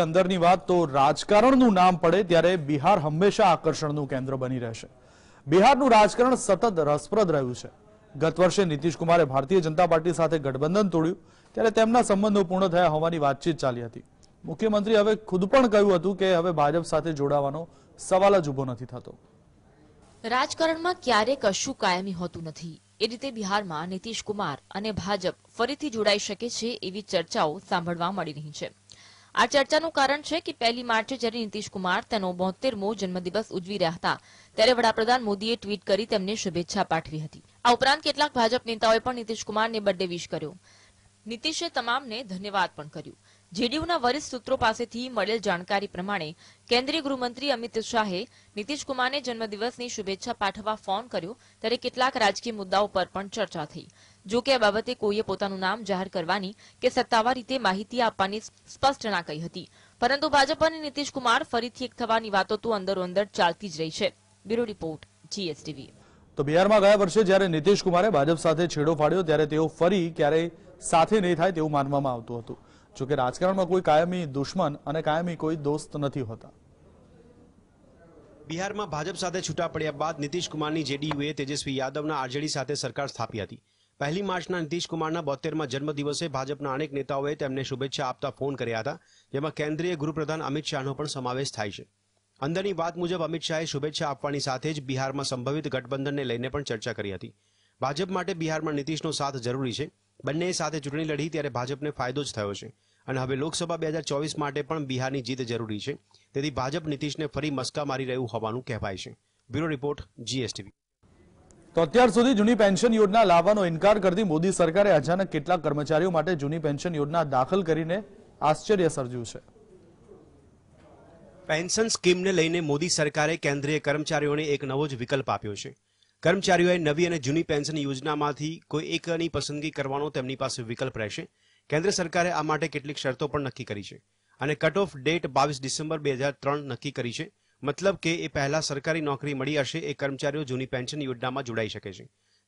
અંદરની વાત તો રાજકારણનું નામ પડે ત્યારે બિહાર હંમેશા આકર્ષણનું કેન્દ્ર બની રહેશે બિહારનું રાજકારણ સતત રસપ્રદ રહ્યું છે ગત વર્ષે નીતિશકુમારે ભારતીય જનતા પાર્ટી સાથે ગઠબંધન તોડ્યું ત્યારે તેમના સંબંધો પૂર્ણ થયા હોવાની વાતચીત ચાલી હતી મુખ્યમંત્રી હવે ખુદ પણ કહ્યું હતું કે હવે ભાજપ સાથે જોડાવાનો સવાલ જ ઉભો નથી થતો રાજકારણમાં ક્યારે કશું કાયમી હોતું નથી એ રીતે બિહારમાં નીતિશકુમાર અને ભાજપ ફરીથી જોડાઈ શકે છે એવી ચર્ચાઓ સાંભળવા મળી રહી છે આ ચર્ચાનું કારણ છે કે પહેલી માર્ચે જ્યારે નીતીશકુમાર તેનો બોતેરમો જન્મદિવસ ઉજવી રહ્યા હતા ત્યારે વડાપ્રધાન મોદીએ ટ્વીટ કરી તેમને શુભેચ્છા પાઠવી હતી આ ઉપરાંત કેટલાક ભાજપ નેતાઓએ પણ નીતીશકુમારને બર્થડે વિશ કર્યો નીતીશે તમામને ધન્યવાદ પણ કર્યું જેડીયુના વરિષ્ઠ સૂત્રો પાસેથી મળેલ જાણકારી પ્રમાણે કેન્દ્રીય ગૃહમંત્રી અમિત શાહે નીતીશકુમારને જન્મદિવસની શુભેચ્છા પાઠવવા ફોન કર્યો ત્યારે કેટલાક રાજકીય મુદ્દાઓ પર પણ ચર્ચા થઈ જો કે આ બાબતે કોઈએ પોતાનું નામ જાહેર કરવાની કે સત્તાવાર રીતે માહિતી આપવાની સ્પષ્ટ ના કહી હતી પરંતુ ભાજપ અને નીતિશ કુમાર ફરીથી એક થવાની વાતો તો અંદરોઅંદર ચાલતી જ રહી છે બ્યુરો રિપોર્ટ જીએસટીવી તો બિહારમાં ગયા વર્ષે જ્યારે નીતિશ ભાજપ સાથે છેડો ફાડ્યો ત્યારે તેઓ ફરી ક્યારેય સાથે નહીં થાય તેવું માનવામાં આવતું હતું જોકે રાજકારણમાં કોઈ કાયમી દુશ્મન અને કાયમી કોઈ દોસ્ત નથી હોતા બિહારમાં ભાજપ સાથે છૂટા પડ્યા બાદ નીતિશ કુમારની જેડીયુએ તેજસ્વી યાદવના આરજેડી સાથે સરકાર સ્થાપી હતી પહેલી માર્ચના નીતિશકુમારના બોતેરમાં જન્મદિવસે ભાજપના અનેક નેતાઓએ તેમને શુભેચ્છા આપતા ફોન કર્યા હતા જેમાં કેન્દ્રીય ગૃહપ્રધાન અમિત શાહનો પણ સમાવેશ થાય છે અંદરની વાત મુજબ અમિત શાહે શુભેચ્છા આપવાની સાથે જ બિહારમાં સંભવિત ગઠબંધનને લઈને પણ ચર્ચા કરી હતી ભાજપ માટે બિહારમાં નીતિશનો સાથ જરૂરી છે બંને સાથે ચૂંટણી લડી ત્યારે ભાજપને ફાયદો જ થયો છે અને હવે લોકસભા બે હજાર ચોવીસ માટે પણ બિહારની જીત જરૂરી છે તેથી ભાજપ નીતિશને ફરી મસ્કા મારી રહ્યું હોવાનું કહેવાય છે બ્યુરો રિપોર્ટ જીએસટીવી તો અત્યાર સુધી જૂની પેન્શન યોજના લાવવાનો ઇનકાર કરતી મોદી સરકારે અચાનક કેટલાક કર્મચારીઓ માટે જૂની પેન્શન યોજના દાખલ કરીને આશ્ચર્ય સર્જ્યું છે પેન્શન સ્કીમને લઈને મોદી સરકારે કેન્દ્રીય કર્મચારીઓને એક નવો જ વિકલ્પ આપ્યો છે કર્મચારીઓએ નવી અને જૂની પેન્શન યોજનામાંથી કોઈ એકની પસંદગી કરવાનો તેમની પાસે વિકલ્પ રહેશે કેન્દ્ર સરકારે આ માટે કેટલીક શરતો પણ નક્કી કરી છે અને કટ ઓફ ડેટ બાવીસ ડિસેમ્બર બે નક્કી કરી છે મતલબ કે એ પહેલા સરકારી નોકરી મળી હશે એ કર્મચારીઓ જૂની પેન્શન યોજનામાં જોડાઈ શકે છે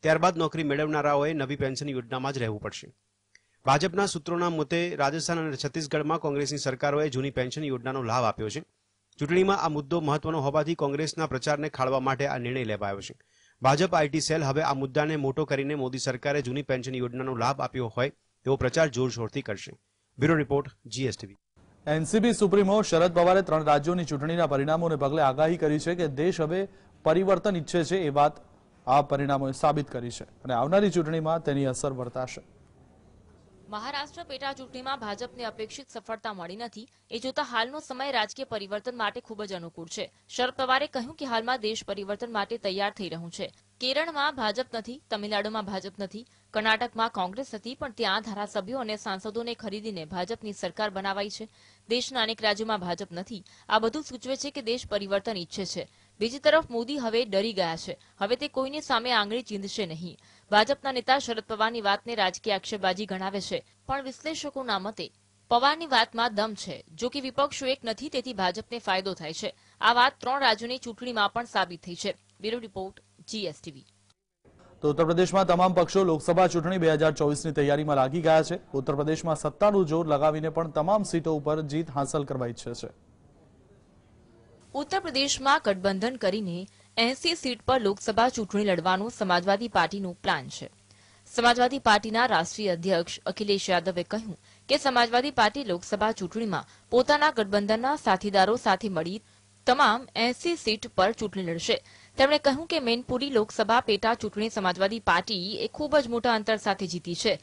ત્યારબાદ નોકરી મેળવનારાઓએ નવી પેન્શન યોજનામાં જ રહેવું પડશે ભાજપના સૂત્રોના મતે રાજસ્થાન અને છત્તીસગઢમાં કોંગ્રેસની સરકારોએ જૂની પેન્શન યોજનાનો લાભ આપ્યો છે ચૂંટણીમાં આ મુદ્દો મહત્વનો હોવાથી કોંગ્રેસના પ્રચારને ખાળવા માટે આ નિર્ણય લેવાયો છે ભાજપ આઈટી સેલ હવે આ મુદ્દાને મોટો કરીને મોદી સરકારે જૂની પેન્શન યોજનાનો લાભ આપ્યો હોય તેવો પ્રચાર જોરશોરથી કરશે bureau report GSTV NCP supremo Sharad પવારે ત્રણ રાજ્યોની ચૂંટણીના પરિણામોને પગલે આગાહી કરી છે કે દેશ હવે પરિવર્તન ઈચ્છે છે એ વાત આ પરિણામોએ સાબિત કરી છે અને આવનારી ચૂંટણીમાં તેની અસર વર્તાશે મહારાષ્ટ્ર પેટા ચૂંટણીમાં ભાજપને અપેક્ષિત સફળતા મળી નથી એ જોતા હાલનો સમય રાજકીય પરિવર્તન માટે ખૂબ જ અનુકૂળ છે શરદ પવારે કહ્યું કે હાલમાં દેશ પરિવર્તન માટે તૈયાર થઈ રહ્યું છે કેરળમાં ભાજપ નથી તમિલનાડુમાં ભાજપ નથી કર્ણાટકમાં કોંગ્રેસ હતી પણ ત્યાં ધારાસભ્યો અને સાંસદોને ખરીદીને ભાજપની સરકાર બનાવાઈ છે દેશના અનેક રાજ્યોમાં ભાજપ નથી આ બધું સૂચવે છે કે દેશ પરિવર્તન ઈચ્છે છે બીજી તરફ મોદી હવે ડરી ગયા છે હવે તે કોઈની સામે આંગળી ચીંધશે નહીં ભાજપના નેતા શરદ પવારની વાતને રાજકીય આક્ષેપબાજી ગણાવે છે પણ વિશ્લેષકોના મતે પવારની વાતમાં દમ છે જો કે વિપક્ષો એક નથી તેથી ભાજપને ફાયદો થાય છે આ વાત ત્રણ રાજ્યોની ચૂંટણીમાં પણ સાબિત થઈ છે બ્યુરો રિપોર્ટ જીએસટીવી તો ઉત્તર પ્રદેશમાં તમામ પક્ષો લોકસભા ચૂંટણી બે હજાર ચોવીસની તૈયારીમાં લાગી ગયા છે ઉત્તર સત્તાનું જોર લગાવીને પણ તમામ સીટો ઉપર જીત હાંસલ કરવા ઈચ્છે છે ઉત્તર ગઠબંધન કરીને એસી સીટ પર લોકસભા ચૂંટણી લડવાનો સમાજવાદી પાર્ટીનો પ્લાન છે સમાજવાદી પાર્ટીના રાષ્ટ્રીય અધ્યક્ષ અખિલેશ યાદવે કહ્યું કે સમાજવાદી પાર્ટી લોકસભા ચૂંટણીમાં પોતાના ગઠબંધનના સાથીદારો સાથે મળી તમામ એસી સીટ પર ચૂંટણી લડશે તેમણે કહ્યું કે મેનપુરી લોકસભા પેટા ચૂંટણી સમાજવાદી પાર્ટી એ ખૂબ જ મોટા અંતર સાથે જીતી છે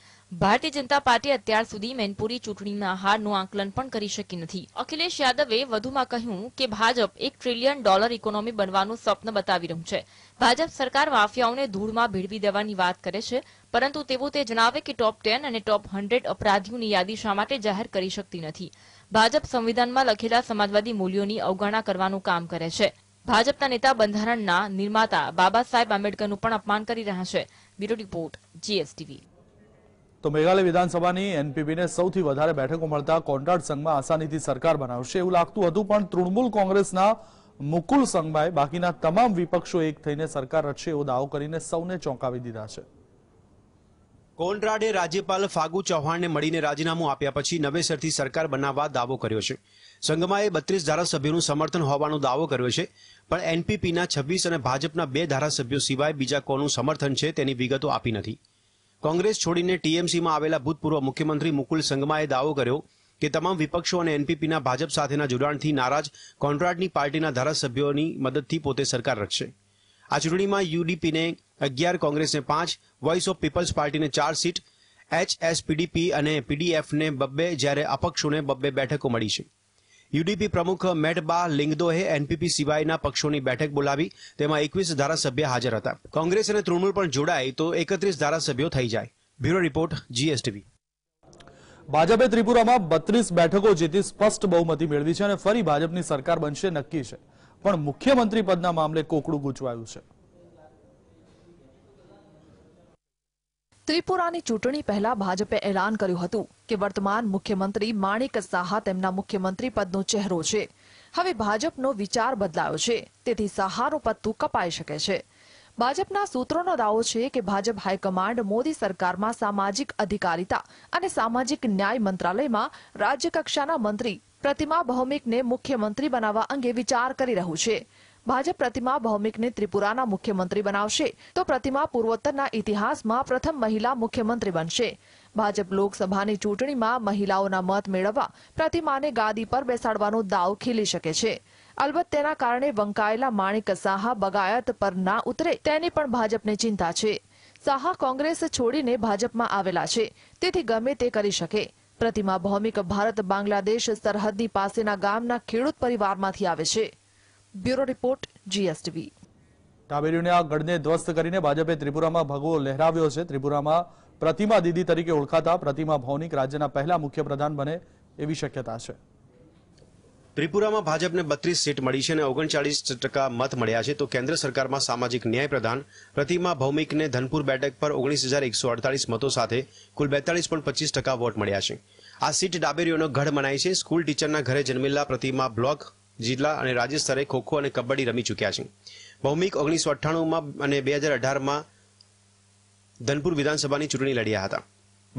ભારતીય જનતા પાર્ટી અત્યાર સુધી મેનપુરી ચૂંટણીમાં હારનું આંકલન પણ કરી શકી નથી અખિલેશ યાદવે વધુમાં કહ્યું કે ભાજપ એક ટ્રિલિયન ડોલર ઇકોનોમી બનવાનું સ્વપ્ન બતાવી રહ્યું છે ભાજપ સરકાર માફિયાઓને ધૂળમાં ભેળવી દેવાની વાત કરે છે પરંતુ તેઓ તે જણાવે કે ટોપ ટેન અને ટોપ હન્ડ્રેડ અપરાધીઓની યાદી શા માટે જાહેર કરી શકતી નથી ભાજપ સંવિધાનમાં લખેલા સમાજવાદી મૂલ્યોની અવગણના કરવાનું કામ કરે છે ભાજપના નેતા બંધારણના નિર્માતા બાબા સાહેબ આંબેડકરનું પણ અપમાન કરી રહ્યા છે બ્યુરો રિપોર્ટ જીએસટીવી તો મેઘાલય વિધાનસભાની એનપીપીને સૌથી વધારે બેઠકો મળતા કોન્ટ્રાક્ટ સંઘમાં આસાનીથી સરકાર બનાવશે એવું લાગતું હતું પણ તૃણમૂલ કોંગ્રેસના મુકુલ સંઘભાઈ બાકીના તમામ વિપક્ષો એક થઈને સરકાર રચશે એવો દાવો કરીને સૌને ચોંકાવી દીધા છે કોનરાડે રાજ્યપાલ ફાગુ ચૌહાણને મળીને રાજીનામું આપ્યા પછી નવેસરથી સરકાર બનાવવા દાવો કર્યો છે સંગમાએ બત્રીસ ધારાસભ્યોનું સમર્થન હોવાનો દાવો કર્યો છે પણ એનપીપીના છવ્વીસ અને ભાજપના બે ધારાસભ્યો સિવાય બીજા કોનું સમર્થન છે તેની વિગતો આપી નથી કોંગ્રેસ છોડીને ટીએમસીમાં આવેલા ભૂતપૂર્વ મુખ્યમંત્રી મુકુલ સંગમાએ દાવો કર્યો કે તમામ વિપક્ષો અને એનપીપીના ભાજપ સાથેના જોડાણથી નારાજ કોન્ટ્રાડની પાર્ટીના ધારાસભ્યોની મદદથી પોતે સરકાર રચશે આ ચૂંટણીમાં યુડીપીને અગિયાર કોંગ્રેસને પાંચ વોઇસ ઓફ પીપલ્સ પાર્ટીને ચાર સીટ એચએસપીડીપી અને પીડીએફને બબ્બે જ્યારે અપક્ષોને બબ્બે બેઠકો મળી છે યુડીપી પ્રમુખ મેટબા લિંગદોહે એનપીપી સિવાયના પક્ષોની બેઠક બોલાવી તેમાં એકવીસ ધારાસભ્ય હાજર હતા કોંગ્રેસ અને તૃણમૂલ પણ જોડાય તો એકત્રીસ ધારાસભ્યો થઈ જાય બ્યુરો રિપોર્ટ જીએસટીવી ભાજપે ત્રિપુરામાં બત્રીસ બેઠકો જીતી સ્પષ્ટ બહુમતી મેળવી છે અને ફરી ભાજપની સરકાર બનશે નક્કી છે પણ મુખ્યમંત્રી પદના મામલે કોકડું ગૂંચવાયું છે ત્રિપુરાની ચૂંટણી પહેલા ભાજપે એલાન કર્યું હતું કે વર્તમાન મુખ્યમંત્રી માણેક સાહા તેમના મુખ્યમંત્રી પદનો ચહેરો છે હવે ભાજપનો વિચાર બદલાયો છે તેથી સહારું પત્તું કપાઈ શકે છે ભાજપના સૂત્રોનો દાવો છે કે ભાજપ હાઈકમાન્ડ મોદી સરકારમાં સામાજિક અધિકારિતા અને સામાજિક ન્યાય મંત્રાલયમાં રાજ્યકક્ષાના મંત્રી પ્રતિમા ભૌમિકને મુખ્યમંત્રી બનાવવા અંગે વિચાર કરી રહ્યું છે ભાજપ પ્રતિમા ભૌમિકને ત્રિપુરાના મુખ્યમંત્રી બનાવશે તો પ્રતિમા પૂર્વોત્તરના ઇતિહાસમાં પ્રથમ મહિલા મુખ્યમંત્રી બનશે ભાજપ લોકસભાની ચૂંટણીમાં મહિલાઓના મત મેળવવા પ્રતિમાને ગાદી પર બેસાડવાનો દાવ ખીલી શકે છે અલબત્ત તેના કારણે વંકાયેલા માણિક સાહા બગાયત પર ના ઉતરે તેની પણ ભાજપને ચિંતા છે સાહા કોંગ્રેસ છોડીને ભાજપમાં આવેલા છે તેથી ગમે તે કરી શકે પ્રતિમા ભૌમિક ભારત બાંગ્લાદેશ સરહદની પાસેના ગામના ખેડૂત પરિવારમાંથી આવે છે બ્યુરો રિપોર્ટ જીએસટીવી કાબેરીના ગઢને ધ્વસ્ત કરીને ભાજપે ત્રિપુરામાં ભગવો લહેરાવ્યો છે ત્રિપુરામાં પ્રતિમા દીદી તરીકે ઓળખાતા પ્રતિમા ભૌનિક રાજ્યના પહેલા મુખ્ય પ્રધાન બને એવી શક્યતા છે ત્રિપુરામાં ભાજપને બત્રીસ સીટ મળી છે અને ઓગણચાળીસ ટકા મત મળ્યા છે તો કેન્દ્ર સરકારમાં સામાજિક ન્યાય પ્રધાન પ્રતિમા ભૌમિકને ધનપુર બેઠક પર ઓગણીસ હજાર એકસો અડતાલીસ મતો સાથે કુલ બેતાળીસ પોઈન્ટ પચીસ ટકા વોટ મળ્યા છે આ સીટ ડાબેરીઓનો ગઢ મનાય છે સ્કૂલ ટીચરના ઘરે જન્મેલા પ્રતિમા બ્લોક જિલ્લા અને રાજ્ય સ્તરે ખોખો અને કબડ્ડી રમી ચૂક્યા છે ભૌમિક ઓગણીસો અઠ્ઠાણુંમાં અને બે હજાર અઢારમાં ધનપુર વિધાનસભાની ચૂંટણી લડ્યા હતા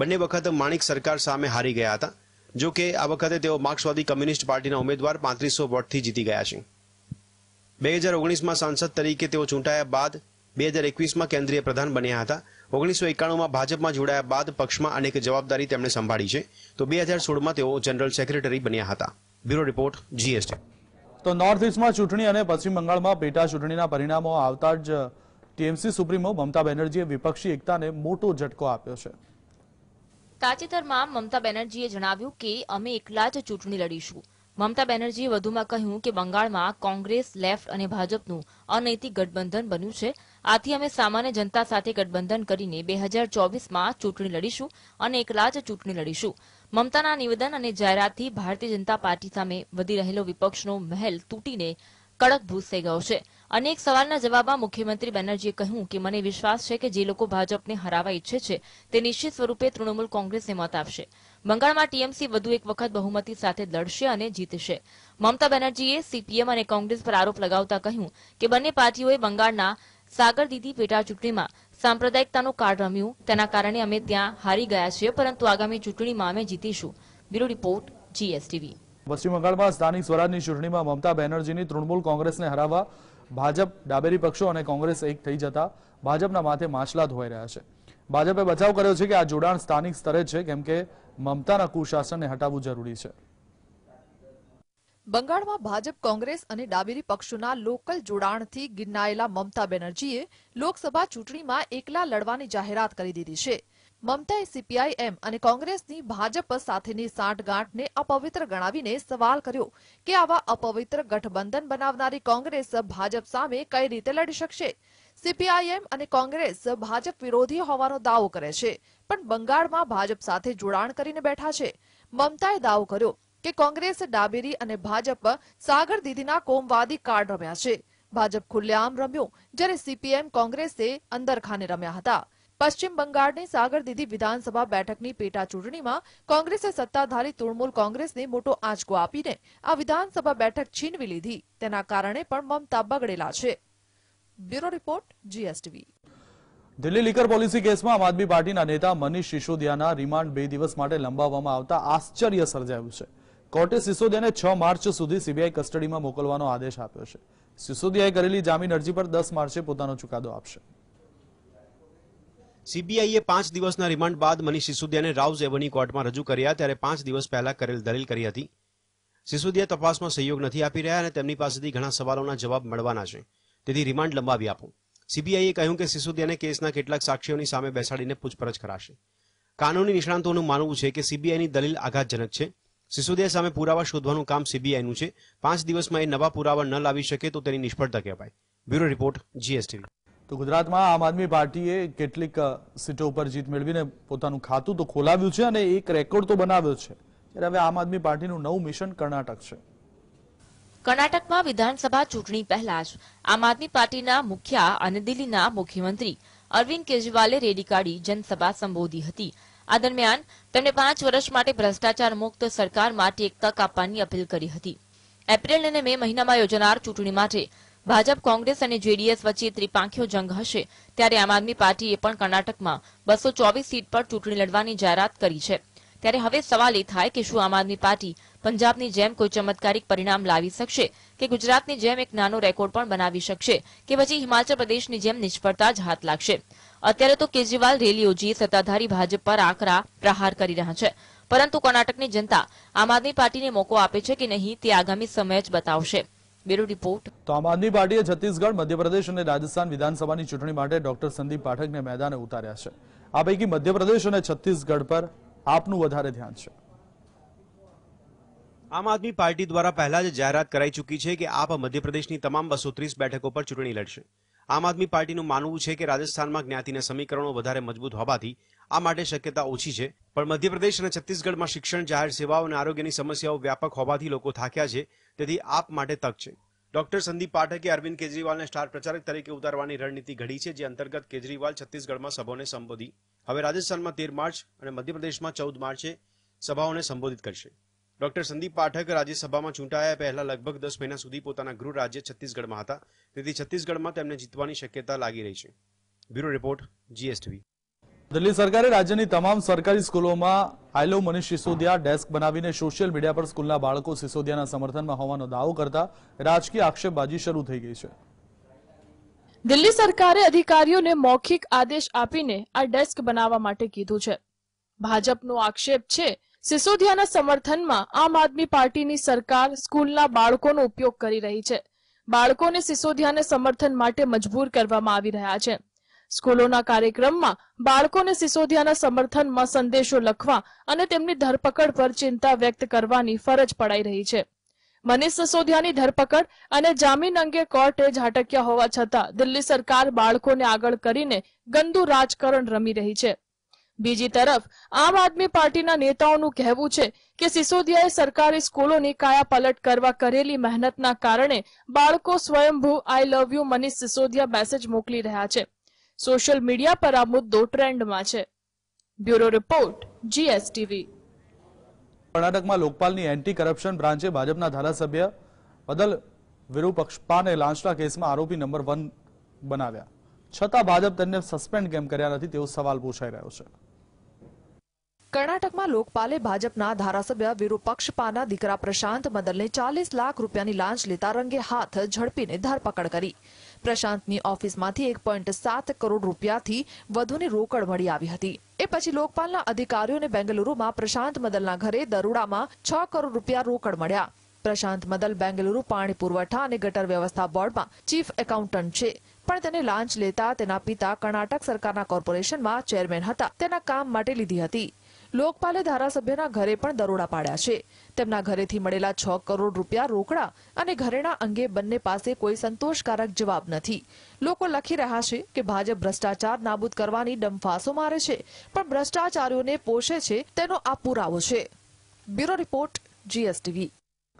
બંને વખત માણિક સરકાર સામે હારી ગયા હતા જો કે આ વખતે તેઓ માર્ક્સવાદી કમ્યુનિસ્ટ પાર્ટીના ઉમેદવાર પાંત્રીસો વોટથી જીતી ગયા છે બે હજાર ઓગણીસમાં સાંસદ તરીકે તેઓ ચૂંટાયા બાદ બે હજાર એકવીસમાં કેન્દ્રીય પ્રધાન બન્યા હતા ઓગણીસો એકાણુંમાં ભાજપમાં જોડાયા બાદ પક્ષમાં અનેક જવાબદારી તેમણે સંભાળી છે તો બે હજાર સોળમાં તેઓ જનરલ સેક્રેટરી બન્યા હતા બ્યુરો રિપોર્ટ જીએસટી તો નોર્થ ઇસ્ટમાં ચૂંટણી અને પશ્ચિમ બંગાળમાં પેટા ચૂંટણીના પરિણામો આવતા જ ટીએમસી સુપ્રીમો મમતા બેનર્જીએ વિપક્ષી એકતાને મોટો ઝટકો આપ્યો છે તાજેતરમાં મમતા બેનર્જીએ જણાવ્યું કે અમે એકલા જ ચૂંટણી લડીશું મમતા બેનર્જીએ વધુમાં કહ્યું કે બંગાળમાં કોંગ્રેસ લેફ્ટ અને ભાજપનું અનૈતિક ગઠબંધન બન્યું છે આથી અમે સામાન્ય જનતા સાથે ગઠબંધન કરીને બે હજાર ચોવીસમાં ચૂંટણી લડીશું અને એકલા જ ચૂંટણી લડીશું મમતાના નિવેદન અને જાહેરાતથી ભારતીય જનતા પાર્ટી સામે વધી રહેલો વિપક્ષનો મહેલ તૂટીને કડક ભૂસ થઈ ગયો છે અનેક સવાલના જવાબમાં મુખ્યમંત્રી બેનર્જીએ કહ્યું કે મને વિશ્વાસ છે કે જે લોકો ભાજપને હરાવા ઈચ્છે છે તે નિશ્ચિત સ્વરૂપે તૃણમૂલ કોંગ્રેસને મત આપશે બંગાળમાં ટીએમસી વધુ એક વખત બહુમતી સાથે લડશે અને જીતશે મમતા બેનર્જીએ સીપીએમ અને કોંગ્રેસ પર આરોપ લગાવતા કહ્યું કે બંને પાર્ટીઓએ બંગાળના સાગર દીદી પેટા ચૂંટણીમાં સાંપ્રદાયિકતાનું કાર્ડ રમ્યું તેના કારણે અમે ત્યાં હારી ગયા છીએ પરંતુ આગામી ચૂંટણીમાં અમે જીતીશું બ્યુરો રિપોર્ટ જીએસટીવી પશ્ચિમ બંગાળમાં સ્થાનિક સ્વરાજની ચૂંટણીમાં મમતા બેનર્જીની તૃણમૂલ કોંગ્રેસને હરાવવા ભાજપ ડાબેરી પક્ષો અને કોંગ્રેસ એક થઈ જતા ભાજપના માથે માછલા ધોવાઈ રહ્યા છે ભાજપે બચાવ કર્યો છે કે આ જોડાણ સ્થાનિક સ્તરે છે કેમ કે મમતાના કુશાસનને હટાવવું જરૂરી છે બંગાળમાં ભાજપ કોંગ્રેસ અને ડાબેરી પક્ષોના લોકલ જોડાણથી ગિરનાયેલા મમતા બેનર્જીએ લોકસભા ચૂંટણીમાં એકલા લડવાની જાહેરાત કરી દીધી છે મમતાએ સીપીઆઈએમ અને કોંગ્રેસની ભાજપ સાથેની સાંઠગાંઠને અપવિત્ર ગણાવીને સવાલ કર્યો કે આવા અપવિત્ર ગઠબંધન બનાવનારી કોંગ્રેસ ભાજપ સામે કઈ રીતે લડી શકશે સીપીઆઈએમ અને કોંગ્રેસ ભાજપ વિરોધી હોવાનો દાવો કરે છે પણ બંગાળમાં ભાજપ સાથે જોડાણ કરીને બેઠા છે મમતાએ દાવો કર્યો કે કોંગ્રેસ ડાબેરી અને ભાજપ સાગર દીદીના કોમવાદી કાર્ડ રમ્યા છે ભાજપ ખુલ્લેઆમ રમ્યો જ્યારે સીપીએમ કોંગ્રેસે અંદરખાને રમ્યા હતા પશ્ચિમ બંગાળની સાગર દીદી વિધાનસભા બેઠકની પેટા ચૂંટણીમાં કોંગ્રેસે સત્તાધારી તૃણમૂલ કોંગ્રેસને મોટો આંચકો આપીને આ વિધાનસભા બેઠક છીનવી લીધી તેના કારણે પણ મમતા બગડેલા છે bureau report GSTV Delhi liquor policy કેસમાં આમ આદમી પાર્ટીના નેતા મનીષ સિસોદિયાના રિમાન્ડ બે દિવસ માટે લંબાવવામાં આવતા આશ્ચર્ય સર્જાયું છે કોર્ટે સિસોદિયાને છ માર્ચ સુધી સીબીઆઈ કસ્ટડીમાં મોકલવાનો આદેશ આપ્યો છે સિસોદિયાએ કરેલી જામીન અરજી પર દસ માર્ચે પોતાનો ચુકાદો આપશે સીબીઆઈએ પાંચ દિવસના રિમાન્ડ બાદ મનીષ સિસોદિયાને રાઉઝ એવની કોર્ટમાં રજૂ કર્યા ત્યારે પાંચ દિવસ પહેલા કરેલ દલીલ કરી હતી સિસોદિયા તપાસમાં સહયોગ નથી આપી રહ્યા અને તેમની પાસેથી ઘણા સવાલોના જવાબ મળવાના છે તેથી રિમાન્ડ લંબાવી આપો સીબીઆઈએ કહ્યું કે સિસોદિયાને કેસના કેટલાક સાક્ષીઓની સામે બેસાડીને પૂછપરછ કરાશે કાનૂની નિષ્ણાંતોનું માનવું છે કે સીબીઆઈની દલીલ આઘાતજનક છે સિસોદિયા સામે પુરાવા શોધવાનું કામ સીબીઆઈનું છે પાંચ દિવસમાં એ નવા પુરાવા ન લાવી શકે તો તેની નિષ્ફળતા કહેવાય બ્યુરો રિપોર્ટ જીએસટીવી તો ગુજરાતમાં આમ આદમી પાર્ટીએ કેટલીક સીટો ઉપર જીત મેળવીને પોતાનું ખાતું તો ખોલાવ્યું છે અને એક રેકોર્ડ તો બનાવ્યો છે ત્યારે હવે આમ આદમી પાર્ટીનું નવું મિશન કર્ણાટક છે કર્ણાટકમાં વિધાનસભા ચૂંટણી પહેલા જ આમ આદમી પાર્ટીના મુખ્ય અને દિલ્હીના મુખ્યમંત્રી અરવિંદ કેજરીવાલે રેડી કાઢી જનસભા સંબોધી હતી આ દરમિયાન તેમણે પાંચ વર્ષ માટે ભ્રષ્ટાચાર મુક્ત સરકાર માટે એક તક આપવાની અપીલ કરી હતી એપ્રિલ અને મે મહિનામાં યોજાનાર ચૂંટણી માટે ભાજપ કોંગ્રેસ અને જેડીએસ વચ્ચે ત્રિપાંખીયો જંગ હશે ત્યારે આમ આદમી પાર્ટીએ પણ કર્ણાટકમાં બસો સીટ પર ચૂંટણી લડવાની જાહેરાત કરી છે ત્યારે હવે સવાલ એ થાય કે શું આમ આદમી પાર્ટી પંજાબની જેમ કોઈ ચમત્કારિક પરિણામ લાવી શકશે કે ગુજરાતની જેમ એક નાનો રેકોર્ડ પણ બનાવી શકશે કે પછી હિમાચલ પ્રદેશની જેમ નિષ્ફળતા જ હાથ લાગશે અત્યારે તો કેજરીવાલ રેલી યોજી સત્તાધારી ભાજપ પર આકરા પ્રહાર કરી રહ્યા છે પરંતુ કર્ણાટકની જનતા આમ આદમી પાર્ટીને મોકો આપે છે કે નહીં તે આગામી સમય જ બતાવશે બ્યુરો રિપોર્ટ તો આમ આદમી પાર્ટીએ છત્તીસગઢ મધ્યપ્રદેશ અને રાજસ્થાન વિધાનસભાની ચૂંટણી માટે ડોક્ટર સંદીપ પાઠકને મેદાને ઉતાર્યા છે આ પૈકી મધ્યપ્રદેશ અને છત્તીસગઢ પર આપનું વધારે ધ્યાન છે આમ આદમી પાર્ટી દ્વારા પહેલા જ જાહેરાત કરાઈ ચૂકી છે કે આપ મધ્યપ્રદેશની તમામ બસો બેઠકો પર ચૂંટણી લડશે આમ આદમી પાર્ટીનું માનવું છે કે રાજસ્થાનમાં જ્ઞાતિના સમીકરણો વધારે મજબૂત હોવાથી આ માટે શક્યતા ઓછી છે પણ મધ્યપ્રદેશ અને છત્તીસગઢમાં શિક્ષણ જાહેર સેવાઓ અને આરોગ્યની સમસ્યાઓ વ્યાપક હોવાથી લોકો થાક્યા છે તેથી આપ માટે તક છે ડોક્ટર સંદીપ પાઠકે અરવિંદ કેજરીવાલને સ્ટાર પ્રચારક તરીકે ઉતારવાની રણનીતિ ઘડી છે જે અંતર્ગત કેજરીવાલ છત્તીસગઢમાં સભાઓને સંબોધી હવે રાજસ્થાનમાં તેર માર્ચ અને મધ્યપ્રદેશમાં ચૌદ માર્ચે સભાઓને સંબોધિત કરશે ડોક્ટર સંદીપ પાઠક રાજ્યસભામાં ચૂંટાયા પહેલા લગભગ દસ મહિના સુધી પોતાના ગૃહ રાજ્ય છત્તીસગઢમાં હતા તેથી છત્તીસગઢમાં તેમને જીતવાની શક્યતા લાગી રહી છે બ્યુરો રિપોર્ટ જીએસટીવી દિલ્હી સરકારે રાજ્યની તમામ સરકારી સ્કૂલોમાં આઈ મનીષ સિસોદિયા ડેસ્ક બનાવીને સોશિયલ મીડિયા પર સ્કૂલના બાળકો સિસોદિયાના સમર્થનમાં હોવાનો દાવો કરતા રાજકીય આક્ષેપબાજી શરૂ થઈ ગઈ છે દિલ્હી સરકારે અધિકારીઓને મૌખિક આદેશ આપીને આ ડેસ્ક બનાવવા માટે કીધું છે ભાજપનો આક્ષેપ છે સિસોદિયાના સમર્થનમાં આમ આદમી પાર્ટીની સરકાર સ્કૂલના બાળકોનો ઉપયોગ કરી રહી છે બાળકોને સિસોદિયાને સમર્થન માટે મજબૂર કરવામાં આવી રહ્યા છે સ્કૂલોના કાર્યક્રમમાં બાળકોને સિસોદિયાના સમર્થનમાં સંદેશો લખવા અને તેમની ધરપકડ પર ચિંતા વ્યક્ત કરવાની ફરજ પડાઈ રહી છે મનીષ સિસોદિયાની ધરપકડ અને જામીન અંગે કોર્ટે ઝાટક્યા હોવા છતાં દિલ્હી સરકાર બાળકોને આગળ કરીને ગંદુ રાજકારણ રમી રહી છે બીજી તરફ આમ આદમી પાર્ટીના નેતાઓનું કહેવું છે કે સિસોદિયાએ સરકારી સ્કૂલોની પલટ કરવા કરેલી મહેનતના કારણે બાળકો સ્વયંભૂ I love you Manish Sisodia message મોકલી રહ્યા છે સોશિયલ મીડિયા પર આ મુદ્દો ટ્રેન્ડમાં છે બ્યુરો રિપોર્ટ જીએસટીવી કર્ણાટકમાં લોકપાલની એન્ટી કરપ્શન બ્રાન્ચે ભાજપના ધારાસભ્ય બદલ વિરૂપક્ષપાને લાંચના કેસમાં આરોપી નંબર વન બનાવ્યા છતાં ભાજપ તેમને સસ્પેન્ડ કેમ કર્યા નથી તેવો સવાલ પૂછાઈ રહ્યો છે કર્ણાટકમાં લોકપાલે ભાજપના ધારાસભ્ય વિરૂપક્ષપાના દીકરા પ્રશાંત મદલને ચાલીસ લાખ રૂપિયાની લાંચ લેતા રંગે હાથ ઝડપીને ધરપકડ કરી પ્રશાંતની ઓફિસમાંથી એક પોઈન્ટ સાત કરોડ રૂપિયાથી વધુની રોકડ મળી આવી હતી એ પછી લોકપાલના અધિકારીઓને બેંગલુરુમાં પ્રશાંત મદલના ઘરે દરોડામાં છ કરોડ રૂપિયા રોકડ મળ્યા પ્રશાંત મદલ બેંગલુરુ પાણી પુરવઠા અને ગટર વ્યવસ્થા બોર્ડમાં ચીફ એકાઉન્ટન્ટ છે પણ તેને લાંચ લેતા તેના પિતા કર્ણાટક સરકારના કોર્પોરેશનમાં ચેરમેન હતા તેના કામ માટે લીધી હતી લોકપાલે ધારાસભ્યના ઘરે પણ દરોડા પાડ્યા છે તેમના ઘરેથી મળેલા છ કરોડ રૂપિયા રોકડા અને ઘરેણા અંગે બંને પાસે કોઈ સંતોષકારક જવાબ નથી લોકો લખી રહ્યા છે કે ભાજપ ભ્રષ્ટાચાર નાબૂદ કરવાની ડમફાસો મારે છે પણ ભ્રષ્ટાચારીઓને પોષે છે તેનો આ પુરાવો છે બ્યુરો રિપોર્ટ જીએસટીવી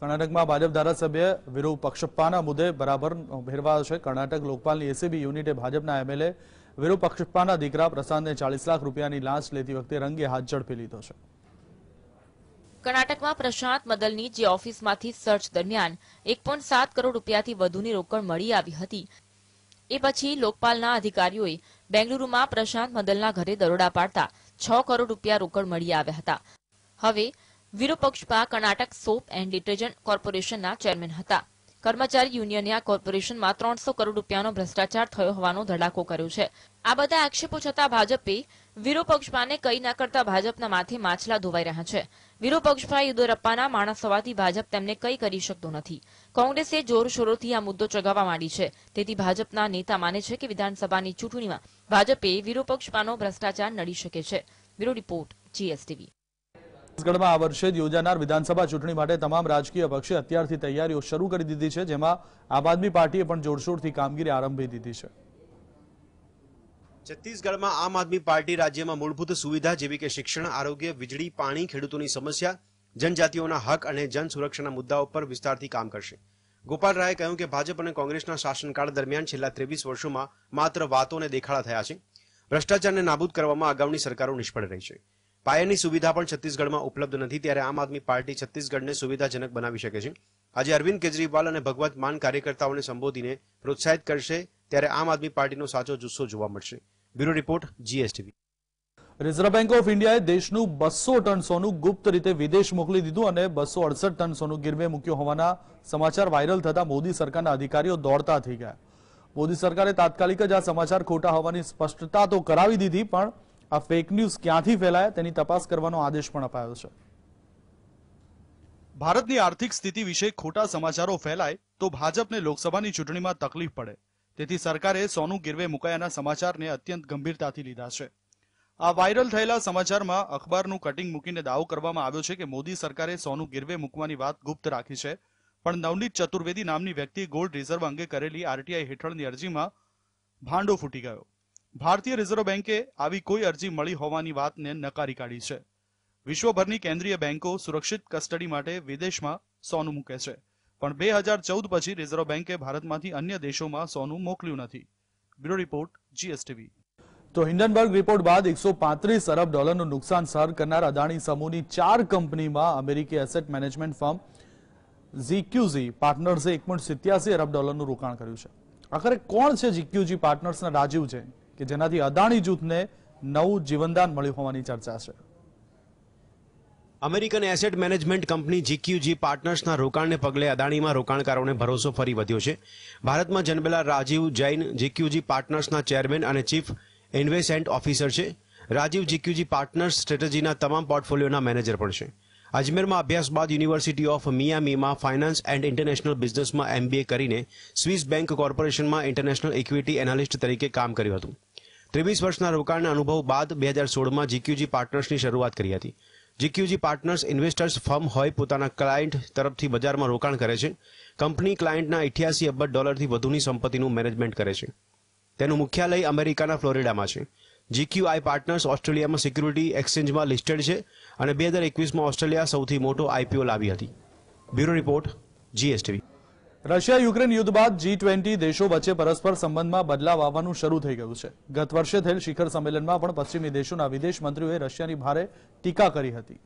કર્ણાટકમાં ભાજપ ધારાસભ્ય વિરૂ પક્ષપ્પાના મુદ્દે બરાબર ભેરવા છે કર્ણાટક લોકપાલની એસીબી યુનિટે ભાજપના એમએલએ વિરૂ દીકરા પ્રશાંતને ચાલીસ લાખ રૂપિયાની લાંચ લેતી વખતે રંગે હાથ ઝડપી લીધો છે કર્ણાટકમાં પ્રશાંત મદલની જે ઓફિસમાંથી સર્ચ દરમિયાન એક કરોડ રૂપિયાથી વધુની રોકડ મળી આવી હતી એ પછી લોકપાલના અધિકારીઓએ બેંગલુરુમાં પ્રશાંત મદલના ઘરે દરોડા પાડતા છ કરોડ રૂપિયા રોકડ મળી આવ્યા હતા હવે Virupakshappa Karnataka soap and detergent કોર્પોરેશનના ચેરમેન હતા કર્મચારી યુનિયને આ કોર્પોરેશનમાં ત્રણસો કરોડ રૂપિયાનો ભ્રષ્ટાચાર થયો હોવાનો ધડાકો કર્યો છે આ બધા આક્ષેપો છતાં ભાજપે વિરોધ પક્ષપાને ના કરતા ભાજપના માથે માછલા ધોવાઈ રહ્યા છે વિરોધ પક્ષપા માણસ હોવાથી ભાજપ તેમને કંઈ કરી શકતો નથી કોંગ્રેસે જોરશોરોથી આ મુદ્દો ચગાવવા માંડી છે તેથી ભાજપના નેતા માને છે કે વિધાનસભાની ચૂંટણીમાં ભાજપે વિરોધ ભ્રષ્ટાચાર નડી શકે છે બ્યુરો રિપોર્ટ જીએસટીવી છત્તીસગઢમાં આ વર્ષે જ યોજાનાર વિધાનસભા ચૂંટણી માટે તમામ રાજકીય પક્ષે અત્યારથી તૈયારીઓ શરૂ કરી દીધી છે જેમાં આમ આદમી પાર્ટીએ પણ જોરશોરથી કામગીરી આરંભી દીધી છે છત્તીસગઢમાં આમ આદમી પાર્ટી રાજ્યમાં મૂળભૂત સુવિધા જેવી કે શિક્ષણ આરોગ્ય વીજળી પાણી ખેડૂતોની સમસ્યા જનજાતિઓના હક અને જન સુરક્ષાના મુદ્દાઓ પર વિસ્તારથી કામ કરશે ગોપાલ રાયે કહ્યું કે ભાજપ અને કોંગ્રેસના શાસનકાળ દરમિયાન છેલ્લા ત્રેવીસ વર્ષોમાં માત્ર વાતો દેખાડા થયા છે ભ્રષ્ટાચારને નાબૂદ કરવામાં અગાઉની સરકારો નિષ્ફળ રહી છે પાયાની સુવિધા પણ છત્તીસગઢમાં ઉપલબ્ધ નથી ત્યારે આમ આદમી પાર્ટી છત્તીસગઢને સુવિધાજનક બનાવી શકે છે આજે અરવિંદ કેજરીવાલ અને ભગવત માન કાર્યકર્તાઓને સંબોધીને પ્રોત્સાહિત કરશે ત્યારે આમ આદમી પાર્ટીનો સાચો જુસ્સો જોવા મળશે bureau report GSTV reserve bank of ઇન્ડિયાએ દેશનું બસો ટન સોનું ગુપ્ત રીતે વિદેશ મોકલી દીધું અને બસો અડસઠ ટન સોનું ગીરવે મૂક્યું હોવાના સમાચાર વાયરલ થતા મોદી સરકારના અધિકારીઓ દોડતા થઈ ગયા મોદી સરકારે તાત્કાલિક જ આ સમાચાર ખોટા હોવાની સ્પષ્ટતા તો કરાવી દીધી પણ આ ફેક ન્યૂઝ ક્યાંથી ફેલાયા તેની તપાસ કરવાનો આદેશ પણ અપાયો છે ભારતની આર્થિક સ્થિતિ વિશે ખોટા સમાચારો ફેલાય તો ભાજપને લોકસભાની ચૂંટણીમાં તકલીફ પડે તેથી સરકારે સોનું ગીરવે મુકાયાના સમાચારને અત્યંત ગંભીરતાથી લીધા છે આ વાયરલ થયેલા સમાચારમાં અખબારનું કટિંગ મૂકીને દાવો કરવામાં આવ્યો છે કે મોદી સરકારે સોનું ગીરવે મૂકવાની વાત ગુપ્ત રાખી છે પણ નવનીત ચતુર્વેદી નામની વ્યક્તિ ગોલ્ડ રિઝર્વ અંગે કરેલી આરટીઆઈ હેઠળની અરજીમાં ભાંડો ફૂટી ગયો ભારતીય રિઝર્વ બેન્કે આવી કોઈ અરજી મળી હોવાની વાતને નકારી કાઢી છે વિશ્વભરની કેન્દ્રીય બેન્કો સુરક્ષિત કસ્ટડી માટે વિદેશમાં સોનું મૂકે છે પણ બે હજાર ચૌદ પછી રિઝર્વ બેન્કે ભારતમાંથી અન્ય દેશોમાં સોનું મોકલ્યું નથી બ્યુરો રિપોર્ટ જીએસટીવી તો હિન્ડનબર્ગ રિપોર્ટ બાદ એકસો પાંત્રીસ અરબ ડોલરનું નુકસાન સહન કરનાર અદાણી સમૂહની ચાર કંપનીમાં અમેરિકી એસેટ મેનેજમેન્ટ ફર્મ જીક્યુઝી પાર્ટનર્સે એક પોઈન્ટ સિત્યાસી અરબ ડોલરનું રોકાણ કર્યું છે આખરે કોણ છે જીક્યુજી પાર્ટનર્સના રાજીવ જૈન કે જેનાથી અદાણી જૂથને નવું જીવનદાન મળ્યું હોવાની ચર્ચા છે American asset management company GQG પાર્ટનર્સના રોકાણને પગલે અદાણીમાં રોકાણકારોને ભરોસો ફરી વધ્યો છે ભારતમાં જન્મેલા રાજીવ જૈન જીક્યુજી પાર્ટનર્સના ચેરમેન અને ચીફ ઇન્વેસ્ટમેન્ટ ઓફિસર છે રાજીવ જીક્યુજી પાર્ટનર્સ સ્ટ્રેટેજીના તમામ પોર્ટફોલિયોના મેનેજર પણ છે અજમેરમાં અભ્યાસ બાદ યુનિવર્સિટી ઓફ મિયામીમાં ફાઇનાન્સ એન્ડ ઇન્ટરનેશનલ બિઝનેસમાં એમબીએ કરીને સ્વિસ બેંક કોર્પોરેશનમાં ઇન્ટરનેશનલ ઇક્વિટી એનાલિસ્ટ તરીકે કામ કર્યું હતું ત્રેવીસ વર્ષના રોકાણના અનુભવ બાદ બે હજાર સોળમાં જીક્યુજી પાર્ટનર્સની શરૂઆત કરી હતી જીક્યુજી પાર્ટનર્સ ઇન્વેસ્ટર્સ ફર્મ હોય પોતાના ક્લાયન્ટ તરફથી બજારમાં રોકાણ કરે છે કંપની ક્લાયન્ટના અઠ્યાસી અબજ ડોલરથી વધુની સંપત્તિનું મેનેજમેન્ટ કરે છે તેનું મુખ્યાલય અમેરિકાના ફ્લોરિડામાં છે જીક્યુ આઈ પાર્ટનર્સ ઓસ્ટ્રેલિયામાં સિક્યુરિટી એક્સચેન્જમાં લિસ્ટેડ છે અને બે હજાર એકવીસમાં ઓસ્ટ્રેલિયા સૌથી મોટો આઈપીઓ લાવી હતી bureau report GSTV Russia Ukraine યુદ્ધ બાદ જી ટ્વેન્ટી દેશો વચ્ચે પરસ્પર સંબંધમાં બદલાવ આવવાનું શરૂ થઈ ગયું છે ગત વર્ષે થયેલ શિખર સંમેલનમાં પણ પશ્ચિમી દેશોના વિદેશ મંત્રીઓએ રશિયાની ભારે ટીકા કરી હતી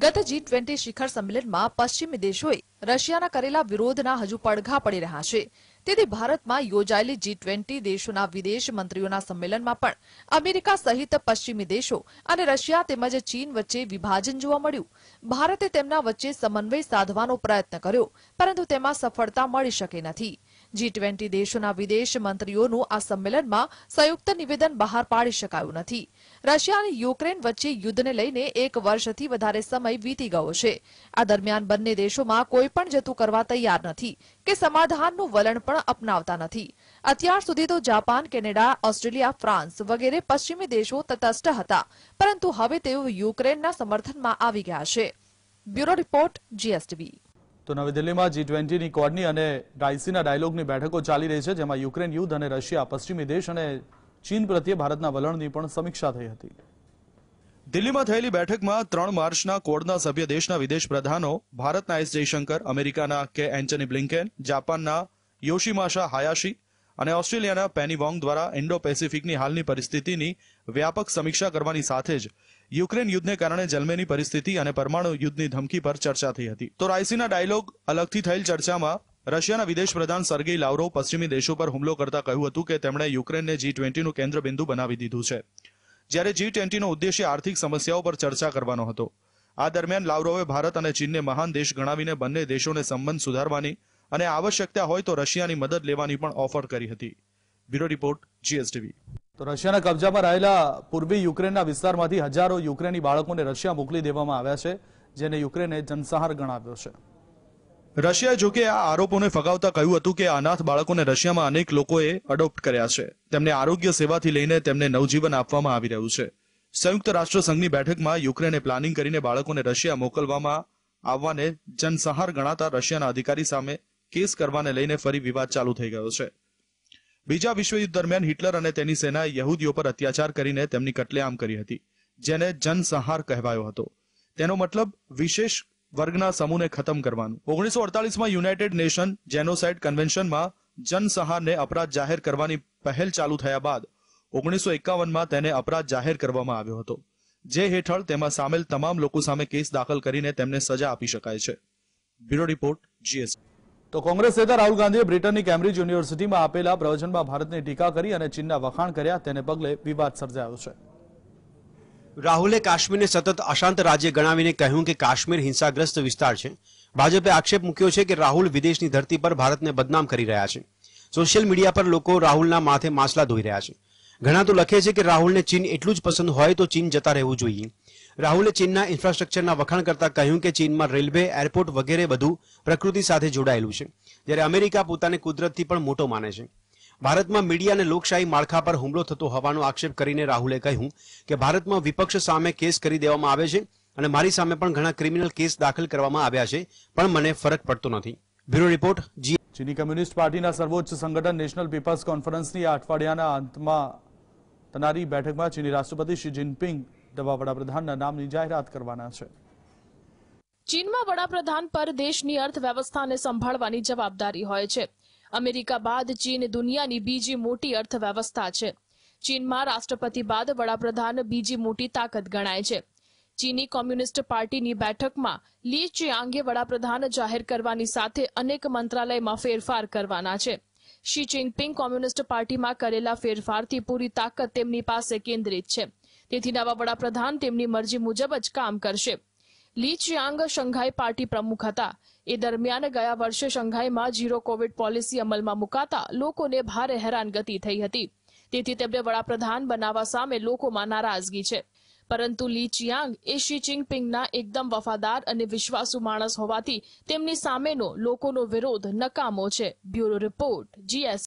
ગત જી ટ્વેન્ટી શિખર સંમેલનમાં પશ્ચિમી દેશોએ રશિયાના કરેલા વિરોધના હજુ પડઘા પડી રહ્યા છે તેથી ભારતમાં યોજાયેલી જી ટ્વેન્ટી દેશોના વિદેશ મંત્રીઓના સંમેલનમાં પણ અમેરિકા સહિત પશ્ચિમી દેશો અને રશિયા તેમજ ચીન વચ્ચે વિભાજન જોવા મળ્યું ભારતે તેમના વચ્ચે સમન્વય સાધવાનો પ્રયત્ન કર્યો પરંતુ તેમાં સફળતા મળી શકે નથી જી દેશોના વિદેશ મંત્રીઓનું આ સંમેલનમાં સંયુક્ત નિવેદન બહાર પાડી શકાયું નથી રશિયા અને યુક્રેન વચ્ચે યુદ્ધને લઈને એક વર્ષથી વધારે સમય વીતી ગયો છે આ દરમિયાન બંને દેશોમાં કોઈ પણ જતું કરવા તૈયાર નથી કે સમાધાનનું વલણ પણ અપનાવતા નથી અત્યાર સુધી તો જાપાન કેનેડા ઓસ્ટ્રેલિયા ફ્રાન્સ વગેરે પશ્ચિમી દેશો તટસ્થ હતા પરંતુ હવે તેઓ યુક્રેનના સમર્થનમાં આવી ગયા છે બ્યુરો રિપોર્ટ જીએસટીવી તો નવી દિલ્હીમાં જી ટ્વેન્ટીની કોડની અને રાયસીના ડાયલોગની બેઠકો ચાલી રહી છે જેમાં યુક્રેન યુદ્ધ અને રશિયા પશ્ચિમી દેશ અને ચીન પ્રત્યે ભારતના વલણની પણ સમીક્ષા થઈ હતી દિલ્હીમાં થયેલી બેઠકમાં ત્રણ માર્ચના કોડના સભ્ય દેશના વિદેશ પ્રધાનો ભારતના એસ જયશંકર અમેરિકાના કે એન્ટની બ્લિન્કેન જાપાનના યોશીમાશા હાયાશી અને ઓસ્ટ્રેલિયાના પેની વોંગ દ્વારા ઇન્ડો પેસિફિકની હાલની પરિસ્થિતિની વ્યાપક સમીક્ષા કરવાની સાથે જ યુક્રેન યુદ્ધને કારણે જલમેની પરિસ્થિતિ અને પરમાણુ યુદ્ધની ધમકી પર ચર્ચા થઈ હતી તો રાયસીના ડાયલોગ અલગથી થયેલ ચર્ચામાં રશિયાના વિદેશ પ્રધાન સર્ગી લાવરો પશ્ચિમી દેશો પર હુમલો કરતા કહ્યું હતું કે તેમણે યુક્રેનને જી ટ્વેન્ટીનું કેન્દ્ર બિંદુ બનાવી દીધું છે જ્યારે જી ટ્વેન્ટીનો ઉદ્દેશ્ય આર્થિક સમસ્યાઓ પર ચર્ચા કરવાનો હતો આ દરમિયાન લાવરોવે ભારત અને ચીનને મહાન દેશ ગણાવીને બંને દેશોને સંબંધ સુધારવાની અને આવશ્યકતા હોય તો રશિયાની મદદ લેવાની પણ ઓફર કરી હતી બ્યુરો રિપોર્ટ જીએસટીવી તો રશિયાના કબજામાં રહેલા પૂર્વી યુક્રેનના વિસ્તારમાંથી હજારો યુક્રેની બાળકોને રશિયા મોકલી દેવામાં આવ્યા છે જેને યુક્રેને જનસહાર ગણાવ્યો છે રશિયાએ જોકે આ આરોપોને ફગાવતા કહ્યું હતું કે અનાથ બાળકોને રશિયામાં અનેક લોકોએ અડોપ્ટ કર્યા છે તેમને આરોગ્ય સેવાથી લઈને તેમને નવજીવન આપવામાં આવી રહ્યું છે સંયુક્ત રાષ્ટ્ર સંઘની બેઠકમાં યુક્રેને પ્લાનિંગ કરીને બાળકોને રશિયા મોકલવામાં આવવાને જનસહાર ગણાતા રશિયાના અધિકારી સામે કેસ કરવાને લઈને ફરી વિવાદ ચાલુ થઈ ગયો છે બીજા વિશ્વયુદ્ધ દરમિયાન હિટલર અને તેની સેનાએ યહૂદીઓ પર અત્યાચાર કરીને તેમની કટલેઆમ કરી હતી જેને જનસંહાર કહેવાયો હતો તેનો મતલબ વિશેષ વર્ગના સમૂહને ખતમ કરવાનું ઓગણીસો અડતાલીસમાં યુનાઇટેડ નેશન જેનોસાઇડ કન્વેન્શનમાં જનસંહારને અપરાધ જાહેર કરવાની પહેલ ચાલુ થયા બાદ ઓગણીસો એકાવનમાં તેને અપરાધ જાહેર કરવામાં આવ્યો હતો જે હેઠળ તેમાં સામેલ તમામ લોકો સામે કેસ દાખલ કરીને તેમને સજા આપી શકાય છે બ્યુરો રિપોર્ટ જીએસટી તો કોંગ્રેસ નેતા રાહુલ ગાંધીએ બ્રિટનની કેમ્બ્રિજ યુનિવર્સિટીમાં આપેલા પ્રવચનમાં ભારતની ટીકા કરી અને ચીનના વખાણ કર્યા તેને પગલે વિવાદ સર્જાયો છે રાહુલે કાશ્મીરને સતત અશાંત રાજ્ય ગણાવીને કહ્યું કે કાશ્મીર હિંસાગ્રસ્ત વિસ્તાર છે ભાજપે આક્ષેપ મૂક્યો છે કે રાહુલ વિદેશની ધરતી પર ભારતને બદનામ કરી રહ્યા છે સોશિયલ મીડિયા પર લોકો રાહુલના માથે માછલા ધોઈ રહ્યા છે ઘણા તો લખે છે કે રાહુલને ચીન એટલું જ પસંદ હોય તો ચીન જતા રહેવું જોઈએ રાહુલે ચીનના ઇન્ફ્રાસ્ટ્રક્ચરના વખાણ કરતા કહ્યું કે ચીનમાં રેલવે એરપોર્ટ વગેરે બધું પ્રકૃતિ સાથે જોડાયેલું છે જ્યારે અમેરિકા પોતાને કુદરતથી પણ મોટો માને છે ભારતમાં મીડિયા અને લોકશાહી માળખા પર હુમલો થતો હોવાનો આક્ષેપ કરીને રાહુલે કહ્યું કે ભારતમાં વિપક્ષ સામે કેસ કરી દેવામાં આવે છે અને મારી સામે પણ ઘણા ક્રિમિનલ કેસ દાખલ કરવામાં આવ્યા છે પણ મને ફરક પડતો નથી બ્યુરો રિપોર્ટ જી ચીની કમ્યુનિસ્ટ પાર્ટીના સર્વોચ્ચ સંગઠન નેશનલ પીપલ્સ કોન્ફરન્સની આ અઠવાડિયાના અંતમાં થનારી બેઠકમાં ચીની રાષ્ટ્રપતિ શી જિનપિંગ નવા વડાપ્રધાનના નામની જાહેરાત કરવાના છે ચીનમાં વડાપ્રધાન પર દેશની અર્થવ્યવસ્થાને સંભાળવાની જવાબદારી હોય છે અમેરિકા બાદ ચીન દુનિયાની બીજી મોટી અર્થવ્યવસ્થા છે ચીનમાં રાષ્ટ્રપતિ બાદ વડાપ્રધાન બીજી મોટી તાકાત ગણાય છે ચીની કોમ્યુનિસ્ટ પાર્ટીની બેઠકમાં લી ચિયાંગે વડાપ્રધાન જાહેર કરવાની સાથે અનેક મંત્રાલયમાં ફેરફાર કરવાના છે શી જિનપિંગ કોમ્યુનિસ્ટ પાર્ટીમાં કરેલા ફેરફારથી પૂરી તાકાત તેમની પાસે કેન્દ્રિત છે તેથી નવા વડાપ્રધાન તેમની મરજી મુજબ જ કામ કરશે લી ચિયાંગ શંઘાઈ પાર્ટી પ્રમુખ હતા એ દરમિયાન ગયા વર્ષે શંઘાઈમાં ઝીરો કોવિડ પોલિસી અમલમાં મુકાતા લોકોને ભારે હેરાનગતિ થઈ હતી તેથી તેમને વડાપ્રધાન બનાવવા સામે લોકોમાં નારાજગી છે પરંતુ લી ચિયાંગ એ શી જિનપિંગના એકદમ વફાદાર અને વિશ્વાસુ માણસ હોવાથી તેમની સામેનો લોકોનો વિરોધ નકામો છે બ્યુરો રિપોર્ટ જીએસ